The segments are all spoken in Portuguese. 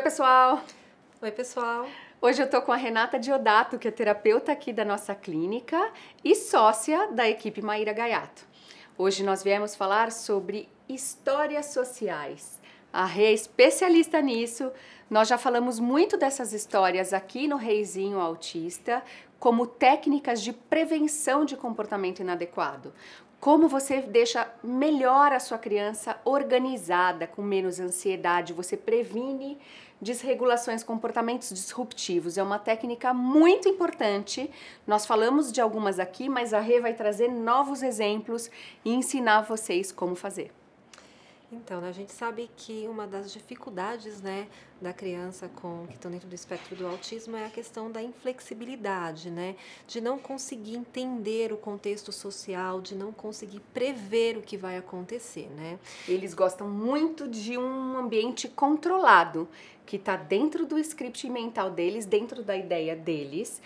Oi, pessoal! Oi, pessoal! Hoje eu estou com a Renata Diodato, que é terapeuta aqui da nossa clínica e sócia da equipe Maíra Gaiato. Hoje nós viemos falar sobre histórias sociais. A Rê é especialista nisso. Nós já falamos muito dessas histórias aqui no Reizinho Autista, como técnicas de prevenção de comportamento inadequado. Como você deixa melhor a sua criança organizada, com menos ansiedade, você previne desregulações, comportamentos disruptivos. É uma técnica muito importante. Nós falamos de algumas aqui, mas a Rê vai trazer novos exemplos e ensinar vocês como fazer. Então, né, a gente sabe que uma das dificuldades né, da criança com que estão dentro do espectro do autismo é a questão da inflexibilidade, né, de não conseguir entender o contexto social, de não conseguir prever o que vai acontecer. Né. Eles gostam muito de um ambiente controlado, que está dentro do script mental deles, dentro da ideia deles.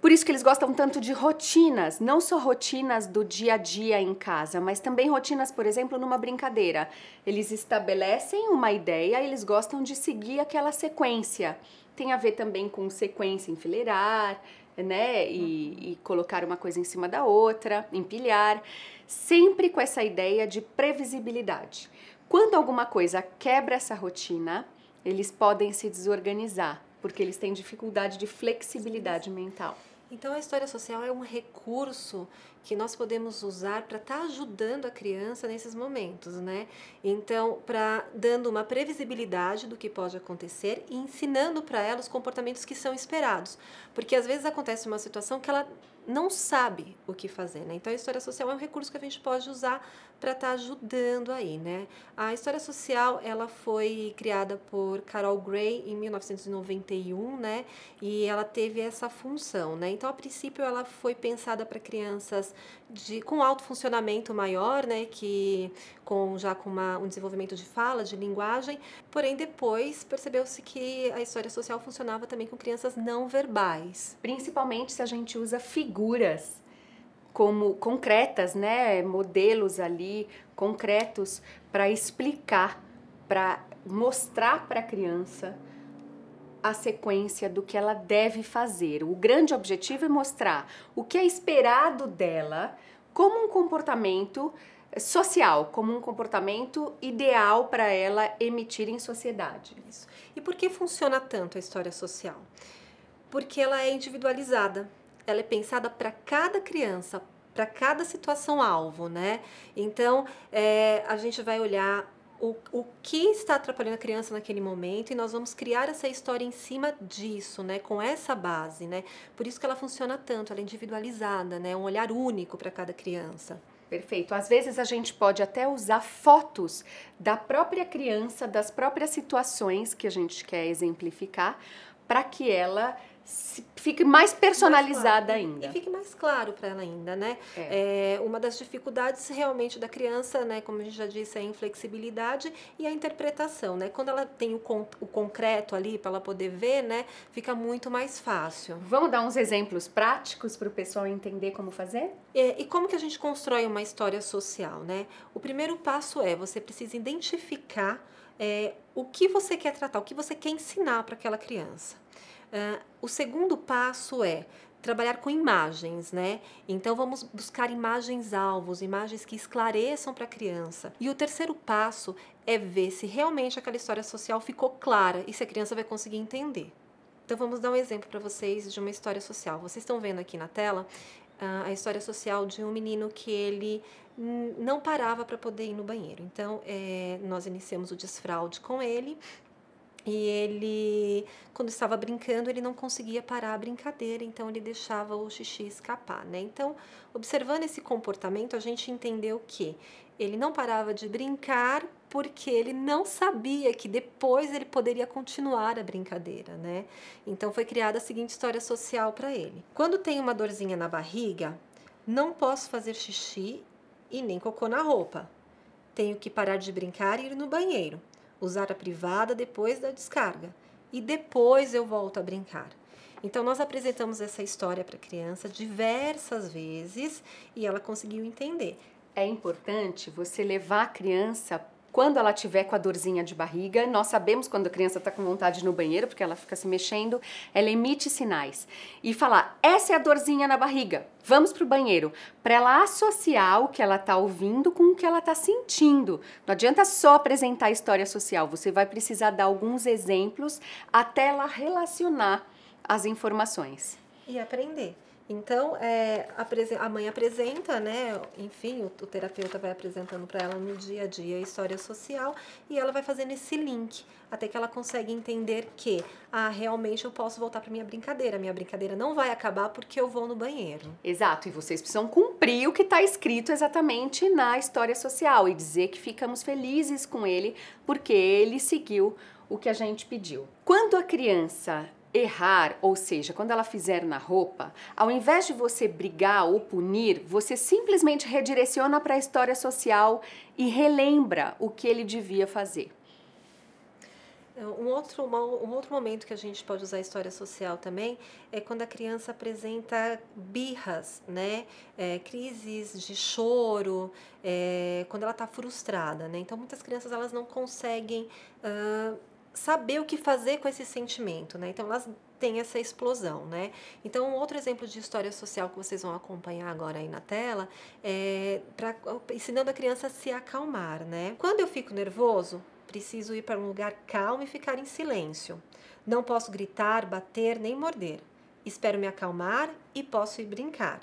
Por isso que eles gostam tanto de rotinas, não só rotinas do dia a dia em casa, mas também rotinas, por exemplo, numa brincadeira. Eles estabelecem uma ideia, e eles gostam de seguir aquela sequência. Tem a ver também com sequência enfileirar, né? E, e, colocar uma coisa em cima da outra, empilhar, sempre com essa ideia de previsibilidade. Quando alguma coisa quebra essa rotina, eles podem se desorganizar porque eles têm dificuldade de flexibilidade mental. Então, a história social é um recurso que nós podemos usar para estar tá ajudando a criança nesses momentos, né? Então, para dando uma previsibilidade do que pode acontecer e ensinando para ela os comportamentos que são esperados, porque às vezes acontece uma situação que ela não sabe o que fazer, né? Então, a história social é um recurso que a gente pode usar para estar tá ajudando aí, né? A história social, ela foi criada por Carol Gray em 1991, né? E ela teve essa função, né? Então, a princípio, ela foi pensada para crianças de com alto funcionamento maior, né, que com já com uma, um desenvolvimento de fala, de linguagem. Porém, depois percebeu-se que a história social funcionava também com crianças não verbais, principalmente se a gente usa figuras como concretas, né, modelos ali concretos para explicar, para mostrar para a criança a sequência do que ela deve fazer. O grande objetivo é mostrar o que é esperado dela como um comportamento social, como um comportamento ideal para ela emitir em sociedade. Isso. E por que funciona tanto a história social? Porque ela é individualizada ela é pensada para cada criança, para cada situação alvo, né? Então, é, a gente vai olhar o, o que está atrapalhando a criança naquele momento e nós vamos criar essa história em cima disso, né? Com essa base, né? Por isso que ela funciona tanto, ela é individualizada, né? Um olhar único para cada criança. Perfeito. Às vezes a gente pode até usar fotos da própria criança, das próprias situações que a gente quer exemplificar, para que ela fique mais personalizada mais claro. ainda. E fique mais claro para ela ainda, né? É. é. uma das dificuldades realmente da criança, né, como a gente já disse, é a inflexibilidade e a interpretação, né? Quando ela tem o, con o concreto ali para ela poder ver, né, fica muito mais fácil. Vamos dar uns exemplos práticos para o pessoal entender como fazer? É, e como que a gente constrói uma história social, né? O primeiro passo é você precisa identificar é, o que você quer tratar, o que você quer ensinar para aquela criança. Uh, o segundo passo é trabalhar com imagens, né? Então vamos buscar imagens alvos, imagens que esclareçam para a criança. E o terceiro passo é ver se realmente aquela história social ficou clara e se a criança vai conseguir entender. Então vamos dar um exemplo para vocês de uma história social. Vocês estão vendo aqui na tela ah, a história social de um menino que ele não parava para poder ir no banheiro. Então, é, nós iniciamos o desfraude com ele e ele, quando estava brincando, ele não conseguia parar a brincadeira, então ele deixava o xixi escapar, né? Então, observando esse comportamento, a gente entendeu que ele não parava de brincar porque ele não sabia que depois ele poderia continuar a brincadeira, né? Então foi criada a seguinte história social para ele. Quando tem uma dorzinha na barriga, não posso fazer xixi e nem cocô na roupa. Tenho que parar de brincar e ir no banheiro usar a privada depois da descarga e depois eu volto a brincar. Então, nós apresentamos essa história para a criança diversas vezes e ela conseguiu entender. É importante você levar a criança quando ela tiver com a dorzinha de barriga, nós sabemos quando a criança está com vontade no banheiro, porque ela fica se mexendo, ela emite sinais. E falar, essa é a dorzinha na barriga, vamos para o banheiro. Para ela associar o que ela está ouvindo com o que ela está sentindo. Não adianta só apresentar a história social, você vai precisar dar alguns exemplos até ela relacionar as informações. E aprender. Então, é, a, mãe apresenta, né? Enfim, o, o terapeuta vai apresentando para ela no dia a dia a história social e ela vai fazendo esse link até que ela consegue entender que, ah, realmente eu posso voltar para minha brincadeira. Minha brincadeira não vai acabar porque eu vou no banheiro. Exato, e vocês precisam cumprir o que está escrito exatamente na história social e dizer que ficamos felizes com ele porque ele seguiu o que a gente pediu. Quando a criança errar, ou seja, quando ela fizer na roupa, ao invés de você brigar ou punir, você simplesmente redireciona para a história social e relembra o que ele devia fazer. É, um outro, um outro momento que a gente pode usar a história social também é quando a criança apresenta birras, né? É, crises de choro, é, quando ela está frustrada, né? Então, muitas crianças elas não conseguem uh, saber o que fazer com esse sentimento, né? Então elas têm essa explosão, né? Então outro exemplo de história social que vocês vão acompanhar agora aí na tela é para ensinando a criança a se acalmar, né? Quando eu fico nervoso, preciso ir para um lugar calmo e ficar em silêncio. Não posso gritar, bater nem morder. Espero me acalmar e posso ir brincar.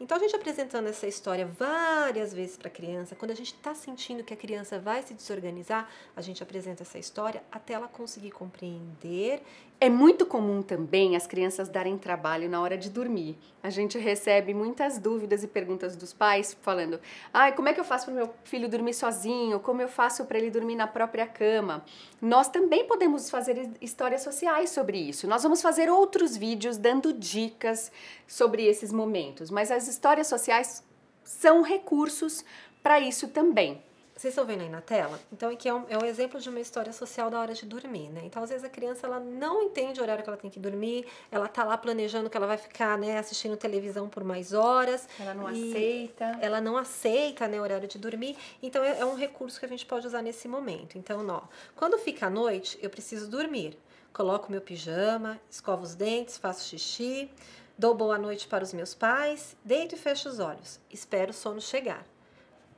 Então, a gente apresentando essa história várias vezes para a criança, quando a gente está sentindo que a criança vai se desorganizar, a gente apresenta essa história até ela conseguir compreender é muito comum também as crianças darem trabalho na hora de dormir. A gente recebe muitas dúvidas e perguntas dos pais falando: "Ai, como é que eu faço para meu filho dormir sozinho? Como eu faço para ele dormir na própria cama?". Nós também podemos fazer histórias sociais sobre isso. Nós vamos fazer outros vídeos dando dicas sobre esses momentos, mas as histórias sociais são recursos para isso também. Vocês estão vendo aí na tela? Então, aqui é um, é um exemplo de uma história social da hora de dormir, né? Então, às vezes a criança ela não entende o horário que ela tem que dormir, ela tá lá planejando que ela vai ficar, né, assistindo televisão por mais horas. Ela não aceita. Ela não aceita, né, o horário de dormir. Então, é, é um recurso que a gente pode usar nesse momento. Então, ó, quando fica a noite, eu preciso dormir. Coloco meu pijama, escovo os dentes, faço xixi, dou boa noite para os meus pais, deito e fecho os olhos. Espero o sono chegar.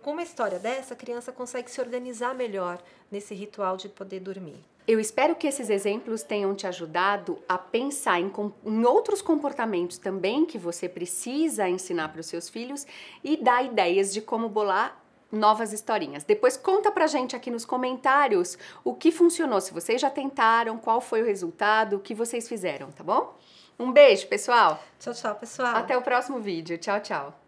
Com uma história dessa, a criança consegue se organizar melhor nesse ritual de poder dormir. Eu espero que esses exemplos tenham te ajudado a pensar em, em outros comportamentos também que você precisa ensinar para os seus filhos e dar ideias de como bolar novas historinhas. Depois conta pra gente aqui nos comentários o que funcionou, se vocês já tentaram, qual foi o resultado, o que vocês fizeram, tá bom? Um beijo, pessoal. Tchau, tchau, pessoal. Até o próximo vídeo. Tchau, tchau.